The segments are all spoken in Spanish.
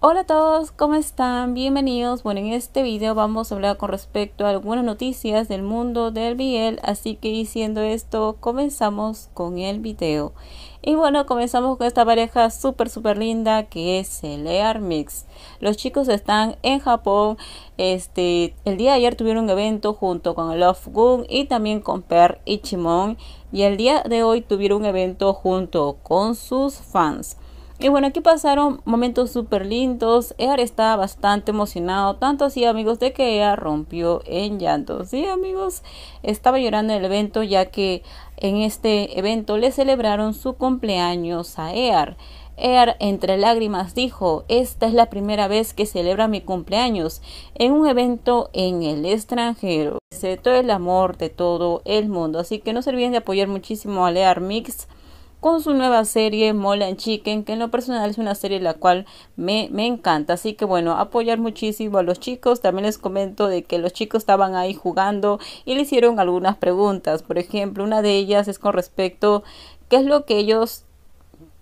Hola a todos, ¿cómo están? Bienvenidos. Bueno, en este video vamos a hablar con respecto a algunas noticias del mundo del BL, así que diciendo esto, comenzamos con el video. Y bueno, comenzamos con esta pareja súper, súper linda que es el Air Mix. Los chicos están en Japón. Este, el día de ayer tuvieron un evento junto con Love Gun y también con Per Ichimon. Y el día de hoy tuvieron un evento junto con sus fans. Y bueno, aquí pasaron momentos súper lindos. Ear estaba bastante emocionado, tanto así amigos, de que EAR rompió en llanto. Sí amigos, estaba llorando en el evento ya que en este evento le celebraron su cumpleaños a Ear. Ear entre lágrimas dijo, esta es la primera vez que celebra mi cumpleaños en un evento en el extranjero. Se todo el amor de todo el mundo, así que no se olviden de apoyar muchísimo a Lear Mix con su nueva serie and Chicken, que en lo personal es una serie la cual me, me, encanta. Así que bueno, apoyar muchísimo a los chicos. También les comento de que los chicos estaban ahí jugando y le hicieron algunas preguntas. Por ejemplo, una de ellas es con respecto qué es lo que ellos,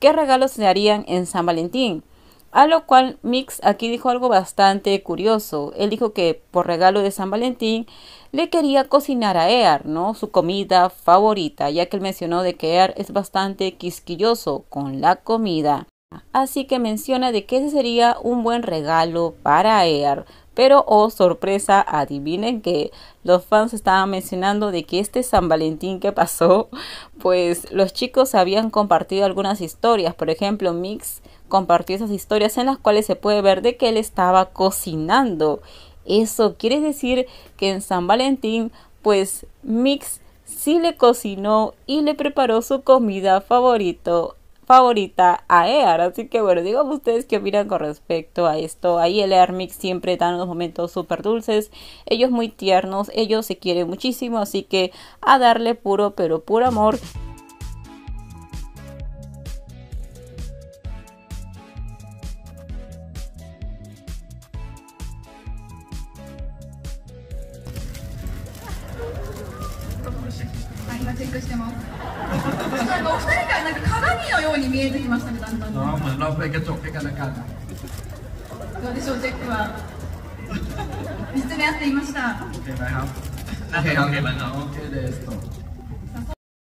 qué regalos se harían en San Valentín. A lo cual Mix aquí dijo algo bastante curioso. Él dijo que por regalo de San Valentín le quería cocinar a Ear, ¿no? Su comida favorita, ya que él mencionó de que Ear es bastante quisquilloso con la comida. Así que menciona de que ese sería un buen regalo para Ear. Pero, oh sorpresa, adivinen que los fans estaban mencionando de que este San Valentín que pasó, pues los chicos habían compartido algunas historias. Por ejemplo, Mix compartió esas historias en las cuales se puede ver de que él estaba cocinando. Eso quiere decir que en San Valentín, pues Mix sí le cocinó y le preparó su comida favorito, favorita a Ear. Así que bueno, digamos ustedes qué opinan con respecto a esto. Ahí el Ear Mix siempre dan unos momentos súper dulces, ellos muy tiernos, ellos se quieren muchísimo, así que a darle puro pero puro amor.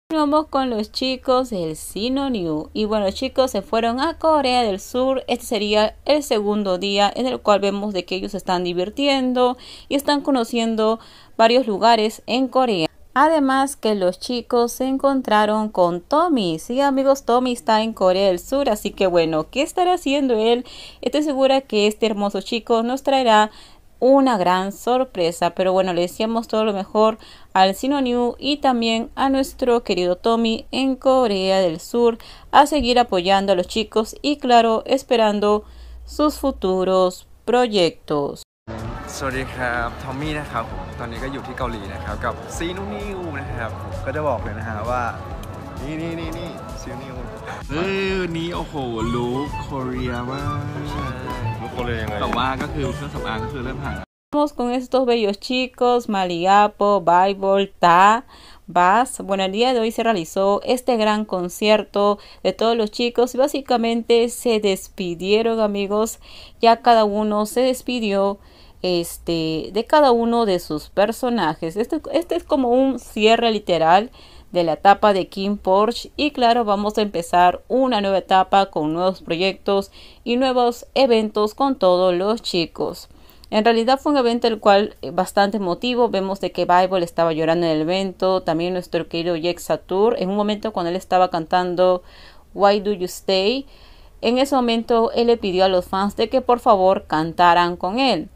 Continuamos con los chicos del Sino New. Y bueno, chicos se fueron a Corea del Sur. Este sería el segundo día en el cual vemos de que ellos están divirtiendo y están conociendo varios lugares en Corea. Además que los chicos se encontraron con Tommy. Sí, amigos, Tommy está en Corea del Sur, así que bueno, ¿qué estará haciendo él? Estoy segura que este hermoso chico nos traerá una gran sorpresa. Pero bueno, le decíamos todo lo mejor al Sino New y también a nuestro querido Tommy en Corea del Sur a seguir apoyando a los chicos y claro, esperando sus futuros proyectos. สวัสดีครับทอมมี่นะครับผมตอนนี้ก็อยู่ที่เกาหลีนะครับกับซีนูนิวนะครับก็จะบอกเลยนะฮะว่านี่นี่นี่นี่ซีนูนิวเออวันนี้โอ้โหลุคโคเรียมากลุคโคเรียยังไงแต่ว่าก็คือเครื่องสำอางก็คือเริ่มห่าง con estos bellos chicos, Maligapo, Bible, Ta, Bass. Bueno, el día de hoy se realizó este gran concierto de todos los chicos y básicamente se despidieron amigos, ya cada uno se despidió este, de cada uno de sus personajes. Este, este, es como un cierre literal de la etapa de Kim Porsche y claro vamos a empezar una nueva etapa con nuevos proyectos y nuevos eventos con todos los chicos. En realidad fue un evento el cual eh, bastante emotivo, vemos de que Bible estaba llorando en el evento, también nuestro querido Jack Satur, en un momento cuando él estaba cantando Why Do You Stay, en ese momento él le pidió a los fans de que por favor cantaran con él.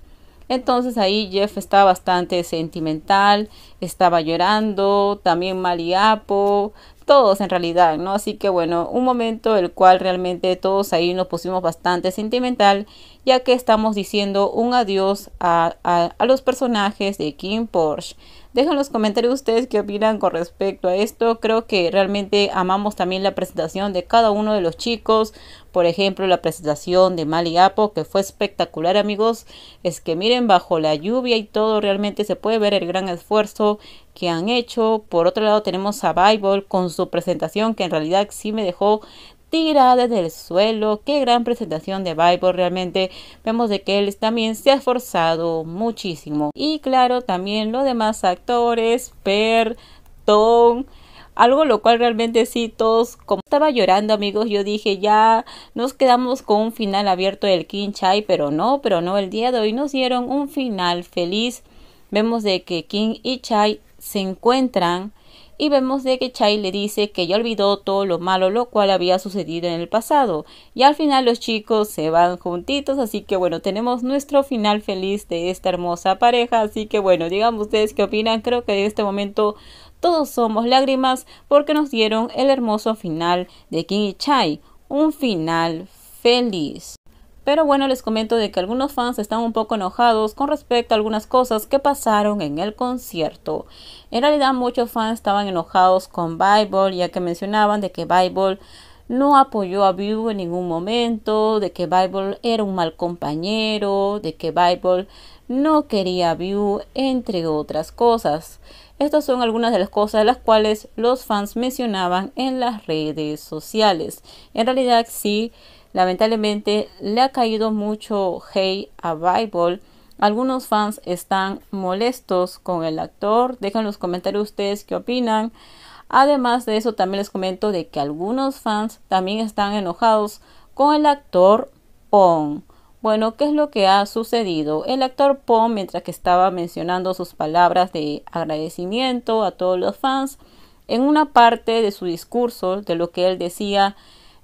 Entonces ahí Jeff estaba bastante sentimental, estaba llorando, también Maliapo, todos en realidad, ¿no? Así que bueno, un momento el cual realmente todos ahí nos pusimos bastante sentimental, ya que estamos diciendo un adiós a, a los personajes de King Porsche. Dejen los comentarios ustedes qué opinan con respecto a esto. Creo que realmente amamos también la presentación de cada uno de los chicos. Por ejemplo, la presentación de Mali Apo, que fue espectacular, amigos. Es que miren, bajo la lluvia y todo, realmente se puede ver el gran esfuerzo que han hecho. Por otro lado, tenemos a Bible con su presentación, que en realidad sí me dejó tira desde el suelo. Qué gran presentación de Viper realmente. Vemos de que él también se ha esforzado muchísimo. Y claro, también los demás actores, Per, Tom, algo lo cual realmente sí todos como estaba llorando amigos yo dije ya nos quedamos con un final abierto del King Chai pero no pero no el día de hoy nos dieron un final feliz vemos de que King y Chai se encuentran y vemos de que Chai le dice que ya olvidó todo lo malo lo cual había sucedido en el pasado y al final los chicos se van juntitos así que bueno tenemos nuestro final feliz de esta hermosa pareja así que bueno digamos ustedes qué opinan creo que en este momento todos somos lágrimas porque nos dieron el hermoso final de King y Chai un final feliz pero bueno, les comento de que algunos fans están un poco enojados con respecto a algunas cosas que pasaron en el concierto. En realidad muchos fans estaban enojados con Bible, ya que mencionaban de que Bible no apoyó a View en ningún momento, de que Bible era un mal compañero, de que Bible no quería a View, entre otras cosas. Estas son algunas de las cosas de las cuales los fans mencionaban en las redes sociales. En realidad sí Lamentablemente le ha caído mucho hate a Bible. Algunos fans están molestos con el actor. Dejen en los comentarios ustedes qué opinan. Además de eso, también les comento de que algunos fans también están enojados con el actor Pong. Bueno, ¿qué es lo que ha sucedido? El actor Pong, mientras que estaba mencionando sus palabras de agradecimiento a todos los fans, en una parte de su discurso, de lo que él decía,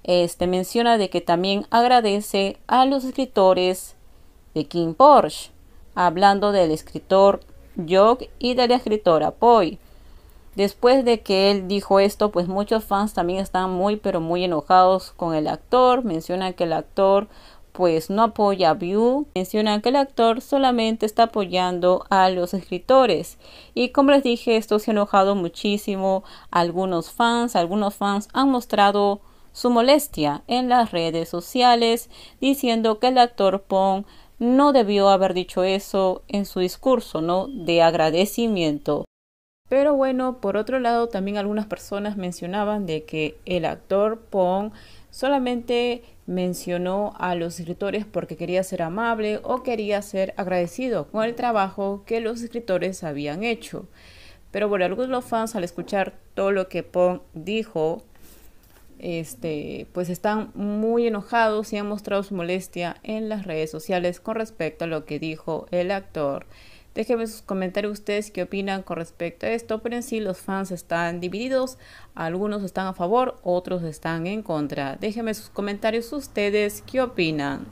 este menciona de que también agradece a los escritores de King Porsche, hablando del escritor Jock y de la escritora Poi. Después de que él dijo esto, pues muchos fans también están muy pero muy enojados con el actor. Menciona que el actor pues no apoya a View, menciona que el actor solamente está apoyando a los escritores. Y como les dije, esto se ha enojado muchísimo algunos fans, algunos fans han mostrado su molestia en las redes sociales diciendo que el actor Pong no debió haber dicho eso en su discurso, ¿no? De agradecimiento. Pero bueno, por otro lado, también algunas personas mencionaban de que el actor Pong solamente mencionó a los escritores porque quería ser amable o quería ser agradecido con el trabajo que los escritores habían hecho. Pero bueno, algunos los fans al escuchar todo lo que Pong dijo, este, pues están muy enojados y han mostrado su molestia en las redes sociales con respecto a lo que dijo el actor. Déjenme sus comentarios ustedes qué opinan con respecto a esto, pero en sí los fans están divididos, algunos están a favor, otros están en contra. Déjenme sus comentarios ustedes qué opinan.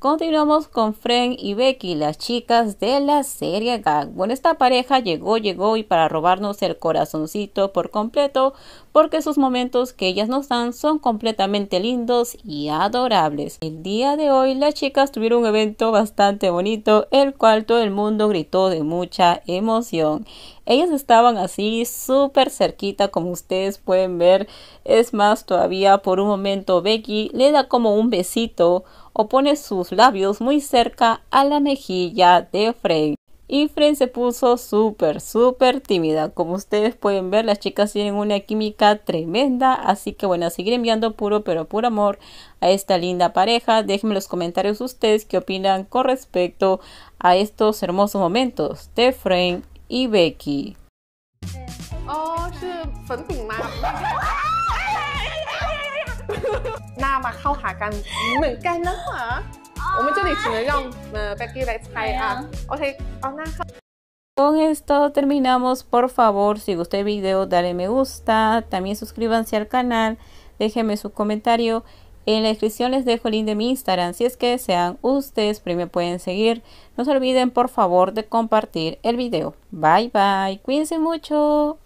Continuamos con Fren y Becky, las chicas de la serie Gag. Bueno, esta pareja llegó, llegó y para robarnos el corazoncito por completo, porque sus momentos que ellas nos dan son completamente lindos y adorables. El día de hoy las chicas tuvieron un evento bastante bonito, el cual todo el mundo gritó de mucha emoción. Ellas estaban así súper cerquita, como ustedes pueden ver. Es más, todavía por un momento Becky le da como un besito o pone sus labios muy cerca a la mejilla de Frey. Y Frey se puso súper, súper tímida. Como ustedes pueden ver, las chicas tienen una química tremenda. Así que bueno, seguir enviando puro, pero puro amor a esta linda pareja. Déjenme en los comentarios ustedes qué opinan con respecto a estos hermosos momentos de Frey y Becky. Oh, con esto terminamos, por favor, si gustó el video dale me gusta, también suscríbanse al canal, déjenme su comentario, en la descripción les dejo el link de mi Instagram, si es que sean ustedes, primero pueden seguir, no se olviden por favor de compartir el video, bye bye, cuídense mucho.